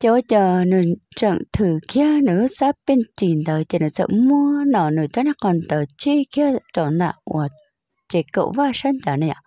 cho chờ nửa trận thử kia nửa sắp bên trình đời chỉ nửa sợ mua nọ nửa cho nó còn tờ chi kia chỗ nạ của chế cũ và sân trở này ạ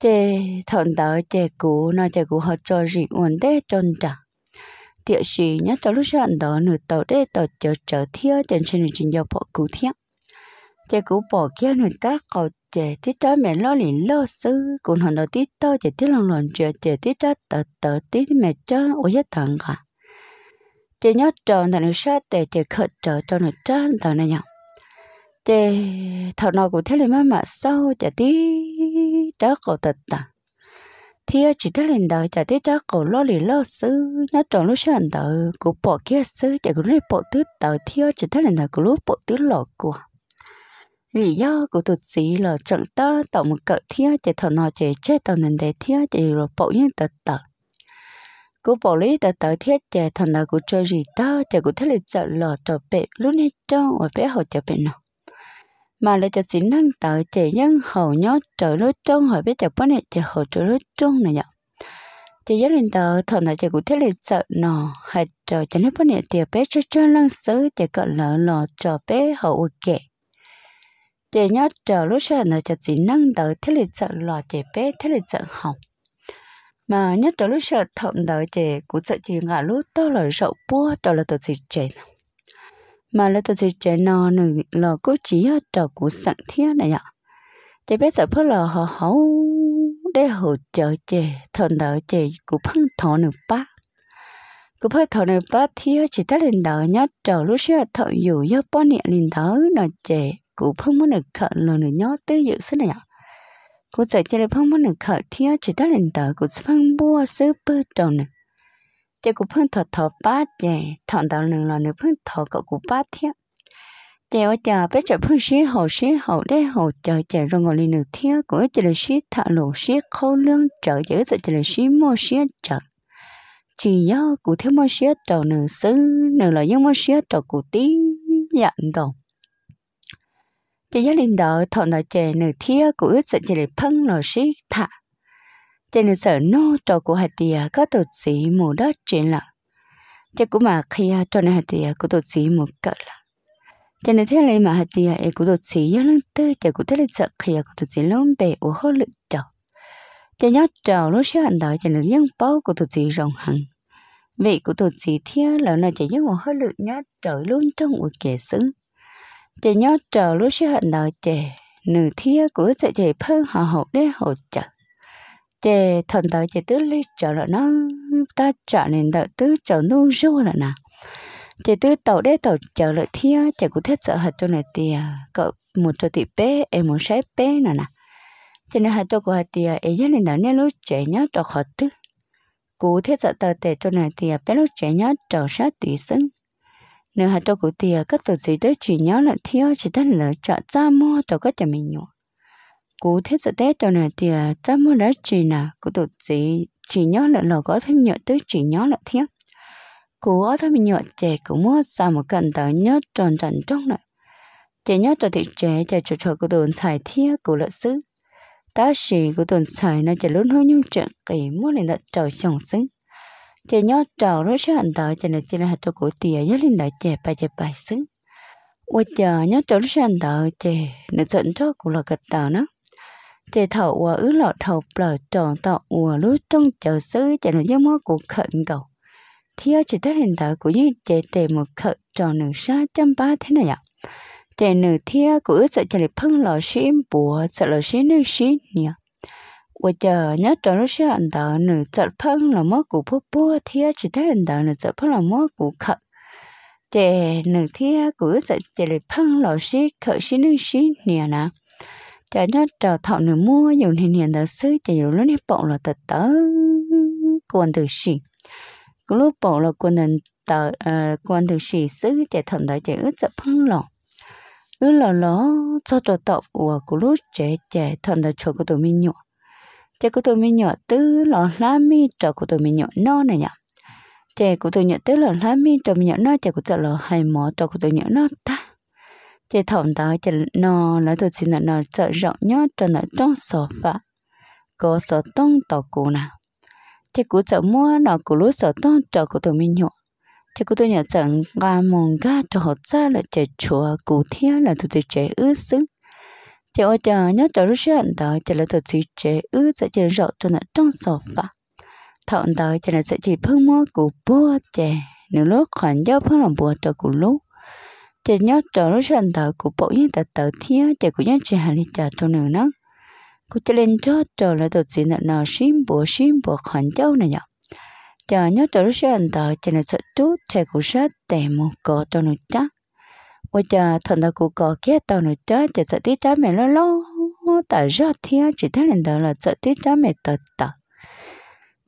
chế thọn tờ chế cũ nó chế cũ họ cho gì ổn đế trôn trả tiệc sĩ nhắc cho lúc sân đó nửa tàu đế tàu chờ chờ thiếu trên trên trình dầu bộ cũ thiếu chị cũng bỏ kia người ta cầu chị tí cho mẹ lo liền lo sư cũng hòn đầu tí to chị tí lòng lòng chuyện chị tí cho tờ tờ tí mẹ cho ôi nhất thằng cả chị nhớ tròn thằng nữ sát để chị khởi trở cho nữ trang thằng này nhở chị thằng nào cũng thế là má mà sau chị tí đó cầu tật tà thì chỉ thấy lên đời chị tí đó cầu lo liền lo sư nhớ tròn lúc sáng đời cũng bỏ kia sư chị cũng lấy bỏ tứ đời thì chỉ thấy lên đời cũng lúc bỏ tứ lọ của vì do của tụt sĩ là chẳng ta tạo một cỡ thia chỉ thọ nó chỉ chết tạo nên để thia chỉ là bộ nhân tật tật cú bỏ lý tật tật thiết chỉ thằng nào của chơi gì ta chỉ của thế lực sợ là trò bệ lúc này cho và bé họ chờ bệ nào mà lại cho sĩ năng tạo chỉ nhân hầu nhó trở lối trong hỏi biết chờ bữa này chỉ hầu trở lối trong này nhở chỉ giáo lên tờ thọ nào chỉ của thế lịch sợ nọ hay trò cho nên bữa này thì bé chơi chơi lăng sứ chỉ cỡ lỡ lò trò bé hậu kệ chị nhớ chờ lúc sợ là cho chị nâng đỡ thế là sợ lò chị bé thế là sợ hỏng mà nhất trở lúc sợ thậm đỡ chị cũng sợ chị ngã lúc to là rậu bua đó là tụi chị trẻ mà là tụi chị trẻ nó nè là cô chỉ trở cũng sẵn thiết này ạ chị bé sợ phớt là họ hấu để hỗ trợ chị thậm đỡ chị cũng phăng thọ nửa ba cứ phải thọ nửa ba thiết chỉ ta lên đỡ nhất trở lúc sợ thợ dù do bao nhiêu lên đỡ nó chị cú phong muốn được khởi lờ nữa nhó tới dự thế này ạ cú sẽ chơi được phong muốn được khởi thiếu chỉ tới lần tờ cú phong bua sứ bơ trầu nè chỉ cú phong thọ thọ ba chè thọ đầu lần lò nữa phong thọ cậu cú ba thiếu chè ở chờ bé chợ phong xí hồ xí hồ đế hồ chờ chờ rồi ngồi lên được thiếu của chỉ là xí thọ lộ xí khâu lương chợ giữ sự chỉ là xí mô xí chợ chỉ do cụ thiếu mô xí trầu nửa xứ nửa là do mô xí trầu cụ tí dạng đồng chỉ gia đình đó thọ nói chè nửa thia của ướt dẫn chỉ để phăng nó xí thả chè nửa sợ nô trò của hạt tìa có tổ sĩ mù đất trên lặng chè cũng mà khi cho à, này hạt tìa của tổ sĩ mù cỡ lặng chè nửa thế này mà hạt tìa ấy của tổ sĩ gia lăng tư chè của thế là sợ khi à, của tổ sĩ lông bề của hơi lực trò chè nhớ chờ lúc xưa anh đó chè nửa nhân bao của tổ sĩ rồng hằng vị của tổ sĩ thia là nó chè nhớ hơi lực nhớ trời luôn trong một kẻ xứng chị nhớ chờ lúc sẽ hận đợi chị nửa thia của sẽ chị phân họ hậu để hỗ trợ chị thần đợi chị tứ lý chờ là nó ta trả nên đợi tứ chờ nung rô là nà chị tứ tàu để tàu chờ lợi thia chị cũng thích sợ hạt cho này tiền cậu một cho tỷ bé em một sáu bé nè nà cho nên hạt cho của hạt thì em nhất nên đợi nên lúc chị nhớ đọc họ tứ cú thiết sợ tờ tệ cho này thì bé lúc chị nhớ chờ sát tỷ xứng nếu hạt cho cụ tiề các tổ sĩ tới chỉ nhớ là thiếu chỉ thân là chợ cha mua cho các cha mình nhỏ cụ thế sự tết cho này tiề cha mua đã chỉ là cụ tổ sĩ chỉ nhớ là lò có thêm nhớ tới chỉ nhớ là thiếu cụ có thêm mình nhớ trẻ cũng mua sao một cần tới nhớ tròn tròn trong này trẻ nhớ cho thị trẻ trẻ cho cho cụ tồn xài thiếu cụ lợi sứ ta sĩ cụ tồn xài nó chỉ luôn hơi nhung trẻ kỳ mua lên đặt trò chồng xứng chỉ nhớ trò nó sẽ hành đợi chỉ được chỉ là hạt cho cổ tìa giá linh đại chè bài chè bài xứng qua chờ nhớ trò nó sẽ hành đợi chè nó dẫn cho cổ là gật tờ nó chè thầu qua ứ lọ thầu bờ tròn tọ qua lú trong chờ xứ chỉ là giấc máu của khẩn cầu thiếu chỉ tới hiện đợi của những chè tề một khẩn tròn nửa sa trăm ba thế này ạ chè nửa thia của ứ sợ chè được phân lọ xí bùa sợ lọ xí nửa xí nhỉ 我叫人家转入些人头呢，这碰了么股婆婆，贴其他人头呢，这碰了么股客，这呢贴股这这里碰老师客是那些年呢，这人家找讨呢 mua dùng thì hiện đó ซื้อจะอยู่ lúc này bỏ là tờ tớ quan từ gì, cái lúc bỏ là quan nên tờ quan ờ, từ gì ซื้อจะ thằng đó chỉ ước sẽ phân lỏng ước là nó cho tờ tộc của cái lúc trẻ trẻ thằng đó cho cái tụi mình nhọ chế của tôi mới nhỏ tứ lọ lá mi trò của tôi mới nhỏ no này nhở chế của tôi nhỏ tứ lọ lá mi trò mình nhỏ no chế của tôi lọ hai mỏ trò của tôi nhỏ no ta chế thòng ta chế no là tôi xin là nó chợ rộng nhó cho nó trong sổ phạ có sổ tông tỏ cụ nào chế của chợ mua nó của lúa sổ tông trò của tôi mới nhỏ chế của tôi nhỏ chẳng ga mong ga cho họ ra là chế chùa cụ thiên là tôi chế ư xứng chị ơi chờ nhớ chờ lúc xưa đó chị là thật sự chế ư sẽ chị rậu cho nó trong sổ phạ thọ đó chị là sẽ chỉ phương mô của bố chị nếu lúc khoản giáo phương làm bố cho của lúc chị nhớ chờ lúc xưa đó của bộ yên tật tờ thiên chị của nhớ chị hà lý chờ cho nửa nắng cô chị lên cho chờ là thật sự nó nào xin bố xin bố khoản giáo này nhở chờ nhớ chờ lúc xưa đó chị là sẽ chút chị của sát để một cô cho nó chắc 我家同到古搞 kia tàu nó chơi chỉ sợ cha mẹ lo lo tàu ra thiên chỉ thấy lên tàu là sợ cha mẹ tờ tờ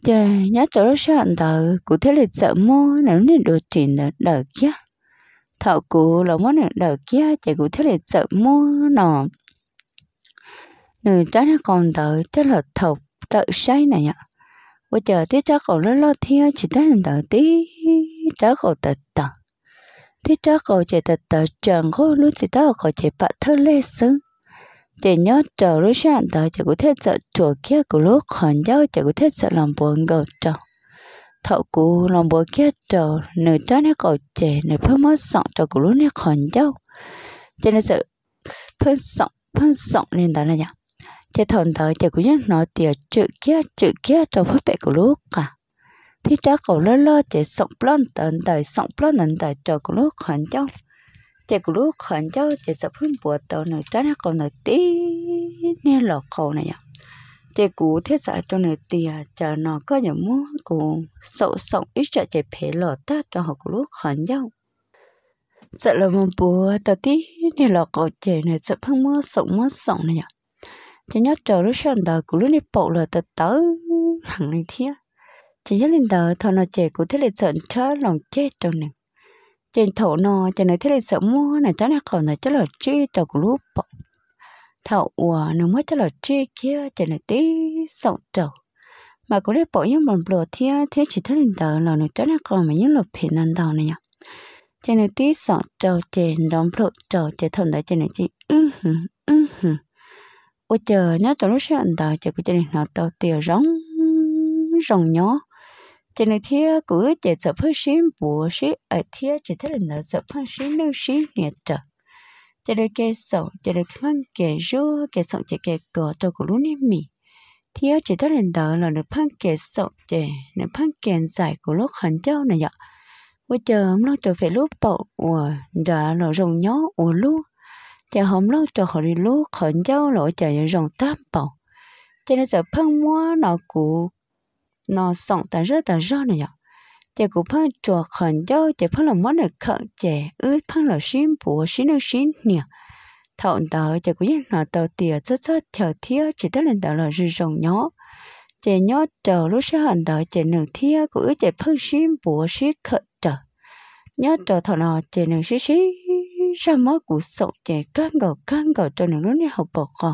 giờ nhớ chỗ đó sao anh tàu cụ thấy là sợ mua nếu nên đồ chuyện là đỡ kia thảo món này đỡ kia chỉ cụ thấy là sợ mua nọ nữ trái nó còn tàu chắc là thọc tàu say này ạ bây giờ tí cha còn lo lo chỉ thấy lên tàu tí cha còn tờ tờ thì cho cậu chạy thật tờ trường khô lúc chỉ tao cậu chạy bạn thơ lê sưng chạy nhớ trở lúc sáng tờ chạy có thể sợ chùa kia của lúc khẩn giáo chạy có thể sợ lòng buồn gầu trọ thọ cụ lòng buồn kia trở nửa cho nó cậu chạy nửa phơi mất sọn cho của lúc nó khẩn giáo cho nên sợ phơi sọn phơi sọn nên đó là nhỉ chạy thọn tờ chạy có nhớ nói tiệt chữ kia chữ kia cho phát bệ của lúc cả à thì cho cổ lo lo chạy sọng plon tận tại sọng plon tận tại chờ cổ lúc khẩn cháu chạy cổ lúc khẩn cháu chạy sắp hưng bùa tàu này trái nó còn này tí nè lọ khổ này nhở chạy cú thế giả cho này tìa à, chờ nó có nhở mua cú sậu sọng ít chạy chạy phê lọ ta cho họ cổ lúc khẩn cháu sợ là một bùa tàu tí nè lọ cổ chạy này sắp hưng mua sọng mua sọng này nhở chạy nhớ chờ lúc sáng tàu cũng lúc này bộ là tao tới thằng này thiệt chỉ nhất lên đó thọ nó chỉ cũng thấy là sợ chớ lòng chết trong này trên thổ nó chỉ nói thấy là sợ mua này cho nó còn này cho là chi cho của lúc bỏ thọ ủa nó mới cho là chi kia chỉ nói tí sợ trầu mà có lẽ bỏ những bọn bùa thia thế chỉ thấy lên đó là nó cho nó còn mà những lộc phiền ăn đầu này nhỉ chỉ nói tí sợ trầu trên đóng bùa trầu chỉ thằng đấy chỉ nói chị ừ hừ ừ hừ ủa chờ nhớ tao lúc sáng đó chỉ có chỉ nói tao tiều rong rồng nhó chỉ là thế của chỉ sợ phương sinh bùa sĩ ở thế chỉ thấy là sợ phương sinh nâng sinh nhiệt trở chỉ là cái sổ chỉ là phân cái rô cái sổ chỉ cái cờ tôi của luôn này mì thế chỉ thấy là đó là được phân cái sổ chỉ được phân cái giải của lúc hẳn châu này vậy bây giờ hôm nay tôi phải lúc bộ của đã là rồng nhó của lúc chờ hôm nay tôi khỏi đi lúc hẳn châu là chỉ rồng tam bộ cho nên giờ phân mua nó của nó sống tại rất tại rất này nhở, chị cũng phân cho khẩn dâu chị phân là món này khẩn chị ư phân là xin bùa xin được xin nhỉ thọn tờ chị cũng nhận nó tờ tiền rất rất chờ thiếu chị tới lên tờ là rư rồng nhỏ, chị nhó chờ lúc sẽ hận tờ chị nửa thiếu cũng ướt chị phân xin bùa xin khẩn chờ nhó chờ thọ nào chị nửa xí xí ra mất cuộc sống chị căng gầu căng gầu cho nửa lúc này học bọc còn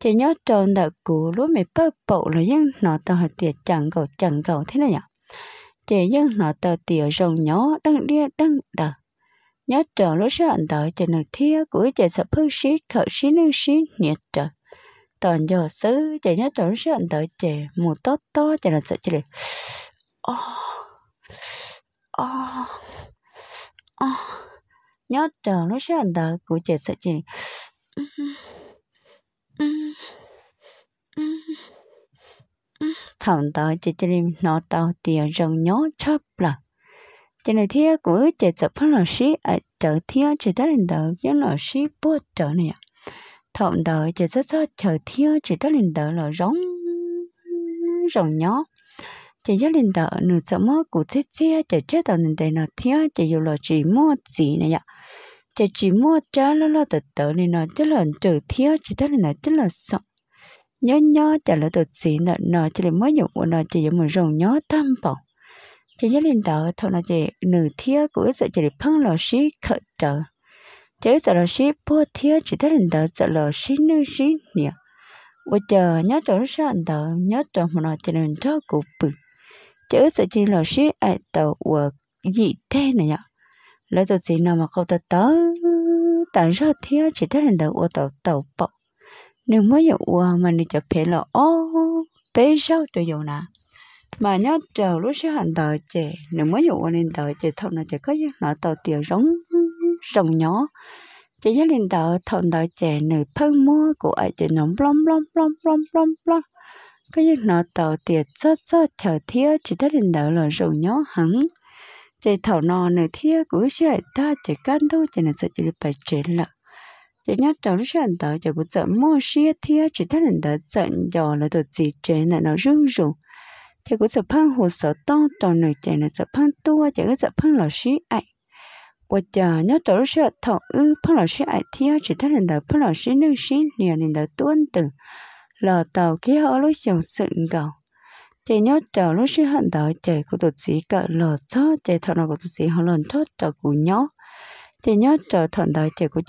chỉ nhớ tròn đã cũ lúc mẹ bơ bộ là dân nó tờ hạt tiệt chẳng cầu chẳng cầu thế này nhở chỉ dân nó tờ tiệt rồng nhỏ đăng đia đăng đờ nhớ tròn lúc sợ anh đợi chỉ nửa thia của chỉ sợ phương xí khởi xí nương xí nhiệt trời toàn giờ xứ chỉ nhớ tròn lúc sợ anh đợi chỉ một to to chỉ là sợ chỉ là oh oh oh nhớ tròn lúc sợ anh đợi của chỉ sợ chỉ thằng đó chỉ cho nên nó tao tiền à, à. rồng nhỏ chắp là chỉ nên thiếu của chỉ chấp phân là sĩ ở trở thiếu chỉ tới lần đầu với là sĩ bố trở này thằng đó chỉ rất rất trở thiếu chỉ tới lần đầu là rồng rồng nhỏ chỉ nhất lần đầu nửa sợ mất của chết chết chỉ chết đầu lần đầu nó thiên chỉ dù là chỉ mua gì này ạ chỉ chỉ mua trả nó là tự tự này nó chỉ là trở thiếu chỉ tới lần đầu chỉ là sống nhớ nhớ chả lỡ tụt xì nợ nợ chỉ là mới dụng của nợ chỉ giống một rồng nhớ tam bọng chỉ nhớ lên tờ thôi là chỉ nửa thía của sợ chỉ là phân lò xí khở tờ chỉ sợ lò xí bố thía chỉ thấy lên tờ sợ lò xí nữ xí nhỉ và chờ nhớ tờ nó sợ tờ nhớ tờ mà nó chỉ nên cho cụ bự chỉ sợ chỉ lò xí ai à, tờ của gì thế này nhở lỡ tụt xì nào mà câu tờ tớ tờ rất thía chỉ thấy lên tờ của tờ tàu bọng nếu mới dụ ờ, mình đi chụp thì là ô bé sao tôi dụ nè mà nhớ chờ lúc sẽ hành tờ chè nếu mới dụ nên tờ chè thôn là chè có nó tờ tiền giống rồng nhỏ chỉ nhớ lên tờ thôn tờ chè nữ phân mua của ai chè nóng blom blom blom blom blom blom cái gì nó tờ tiền cho cho chờ thiếu chỉ thấy lên tờ là rồng nhỏ hẳn chè thầu nò nữ thiếu của sẽ ta chè can thu chè nên sẽ chỉ phải chè lợn chỉ nhớ trong lúc anh tới giờ cũng giờ mô xe thì chỉ thấy anh tới giận giờ là tụi chị chế là nó rung rung thì cũng giờ phân hồ sơ to to này chế là giờ phân tua chỉ có giờ phân lò xe ấy của giờ nhớ trong lúc anh thọ ư phân là xe ấy thì chỉ thấy anh tới phân là xe nước xe nhiều anh tới tuân từ lò tàu kia ở lúc chồng sự cầu chị nhớ chờ lúc sư hận tới chị của tụt sĩ cỡ lò cho chị thọ nào của tụt sĩ họ lần thoát cho của nhó chị nhớ chờ thận tới chị của